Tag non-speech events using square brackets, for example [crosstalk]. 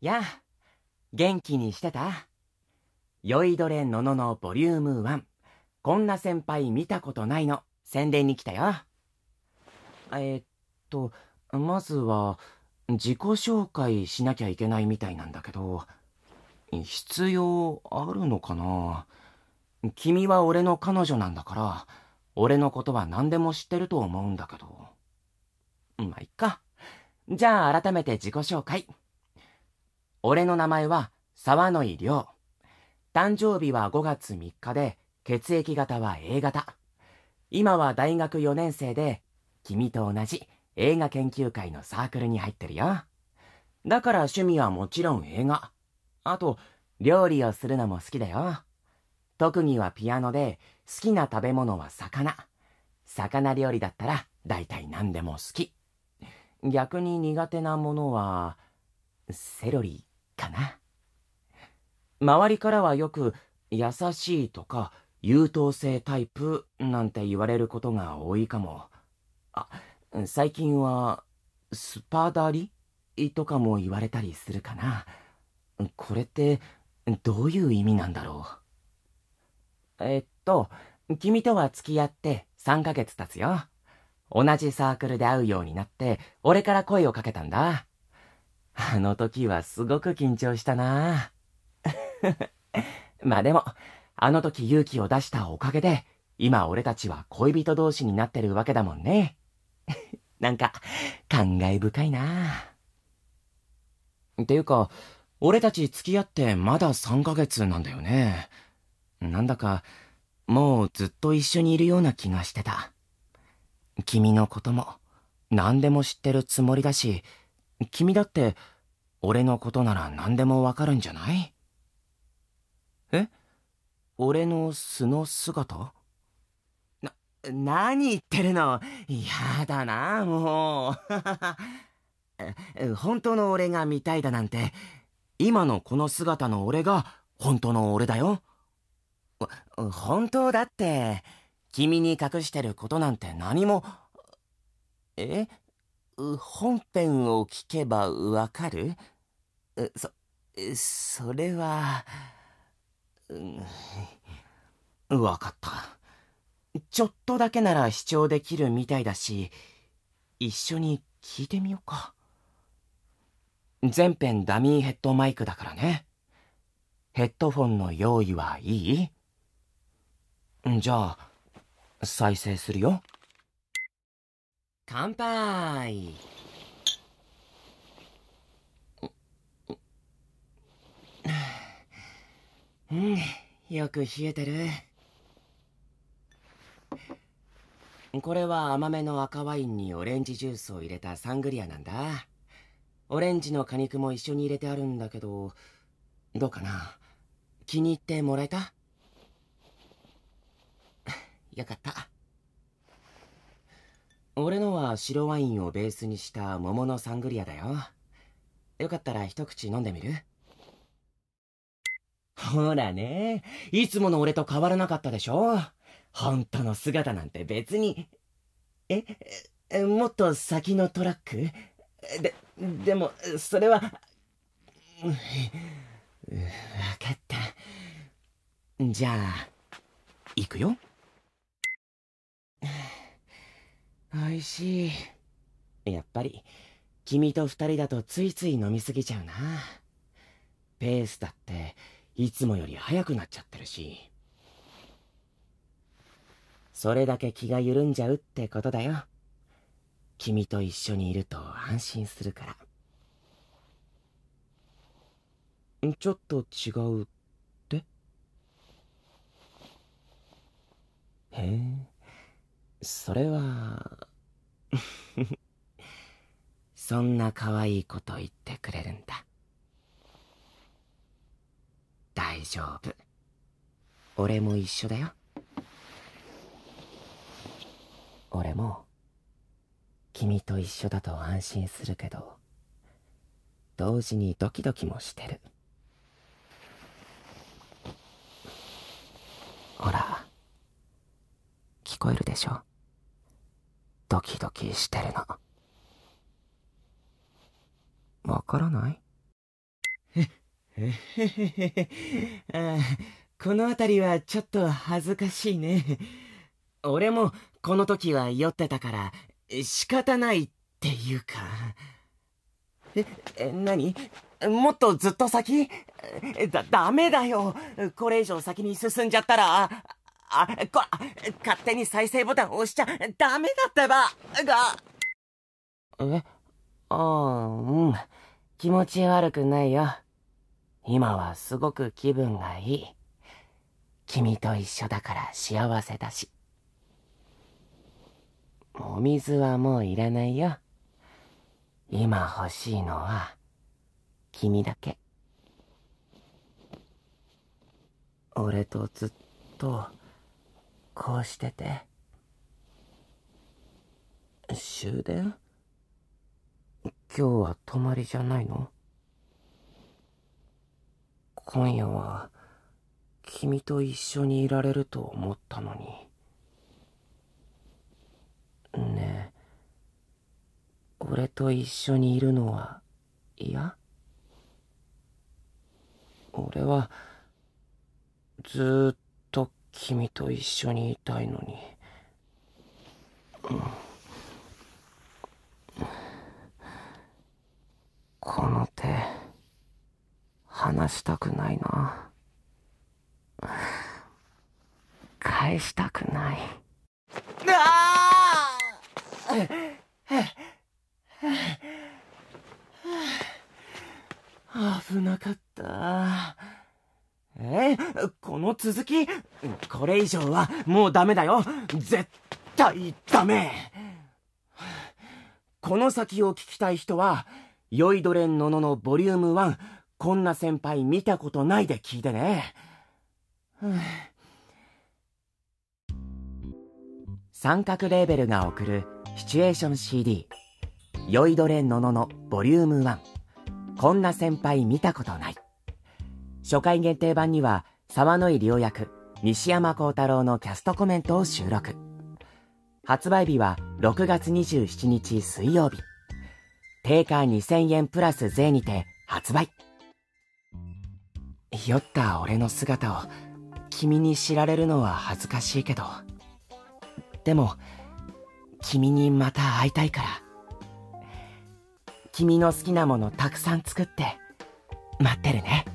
やあ、元気にしてた酔いどれのののボリューム1。こんな先輩見たことないの宣伝に来たよ。えっと、まずは、自己紹介しなきゃいけないみたいなんだけど、必要あるのかな君は俺の彼女なんだから、俺のことは何でも知ってると思うんだけど。まあ、いっか。じゃあ改めて自己紹介。俺の名前は沢野井亮。誕生日は5月3日で、血液型は A 型。今は大学4年生で、君と同じ映画研究会のサークルに入ってるよ。だから趣味はもちろん映画。あと、料理をするのも好きだよ。特技はピアノで、好きな食べ物は魚。魚料理だったら、大体何でも好き。逆に苦手なものは、セロリかな周りからはよく優しいとか優等生タイプなんて言われることが多いかもあ最近はスパダリとかも言われたりするかなこれってどういう意味なんだろうえっと君とは付き合って3ヶ月経つよ同じサークルで会うようになって俺から声をかけたんだあの時はすごく緊張したな [laughs] まあでも、あの時勇気を出したおかげで、今俺たちは恋人同士になってるわけだもんね。[laughs] なんか、感慨深いな。っていうか、俺たち付き合ってまだ3ヶ月なんだよね。なんだか、もうずっと一緒にいるような気がしてた。君のことも、何でも知ってるつもりだし、君だって、俺のことなら何でもわかるんじゃないえ俺の素の姿な、何言ってるのやだな、もう。[laughs] 本当の俺が見たいだなんて、今のこの姿の俺が本当の俺だよ。本当だって、君に隠してることなんて何も、え本編を聞けばわかるそ、それは、うん、わかった。ちょっとだけなら視聴できるみたいだし、一緒に聞いてみようか。全編ダミーヘッドマイクだからね。ヘッドフォンの用意はいいじゃあ、再生するよ。乾杯うんよく冷えてるこれは甘めの赤ワインにオレンジジュースを入れたサングリアなんだオレンジの果肉も一緒に入れてあるんだけどどうかな気に入ってもらえたよかった俺のは白ワインをベースにした桃のサングリアだよよかったら一口飲んでみるほらねいつもの俺と変わらなかったでしょ本当の姿なんて別にえもっと先のトラックででもそれは分かったじゃあ行くよ美味しいやっぱり君と2人だとついつい飲みすぎちゃうなペースだっていつもより早くなっちゃってるしそれだけ気が緩んじゃうってことだよ君と一緒にいると安心するからちょっと違うってへえそれは [laughs] そんな可愛いこと言ってくれるんだ大丈夫俺も一緒だよ俺も君と一緒だと安心するけど同時にドキドキもしてるほら聞こえるでしょドキドキしてるの。わからないへへへへ。ああ、この辺りはちょっと恥ずかしいね。俺もこの時は酔ってたから仕方ないっていうか。え、え、何もっとずっと先だ、ダメだよ。これ以上先に進んじゃったら、あ、こ勝手に再生ボタン押しちゃダメだってば、が。えああ、うん。気持ち悪くないよ。今はすごく気分がいい。君と一緒だから幸せだし。お水はもういらないよ。今欲しいのは、君だけ。俺とずっと、こうしてて終電今日は泊まりじゃないの今夜は君と一緒にいられると思ったのにねえ俺と一緒にいるのは嫌俺はずっと君と一緒にいたいのに、うん、この手離したくないな返したくないああ危なかったえこの続きこれ以上はもうダメだよ絶対ダメこの先を聞きたい人は、酔いどれんのののボリューム1、こんな先輩見たことないで聞いてね。三角レーベルが送るシチュエーション CD、酔いどれんのののボリューム1、こんな先輩見たことない。初回限定版には、沢野井良役、西山幸太郎のキャストコメントを収録。発売日は6月27日水曜日。定価2000円プラス税にて発売。酔った俺の姿を君に知られるのは恥ずかしいけど。でも、君にまた会いたいから。君の好きなものたくさん作って、待ってるね。